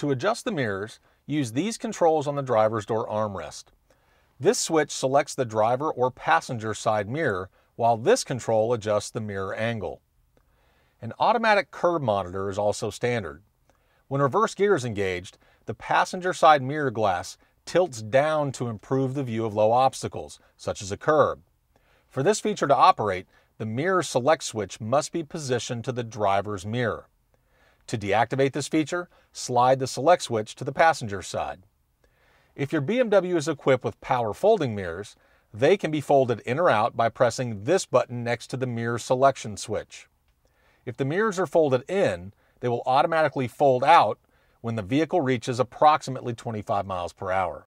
To adjust the mirrors, use these controls on the driver's door armrest. This switch selects the driver or passenger side mirror, while this control adjusts the mirror angle. An automatic curb monitor is also standard. When reverse gear is engaged, the passenger side mirror glass tilts down to improve the view of low obstacles, such as a curb. For this feature to operate, the mirror select switch must be positioned to the driver's mirror. To deactivate this feature, slide the select switch to the passenger side. If your BMW is equipped with power folding mirrors, they can be folded in or out by pressing this button next to the mirror selection switch. If the mirrors are folded in, they will automatically fold out when the vehicle reaches approximately 25 miles per hour.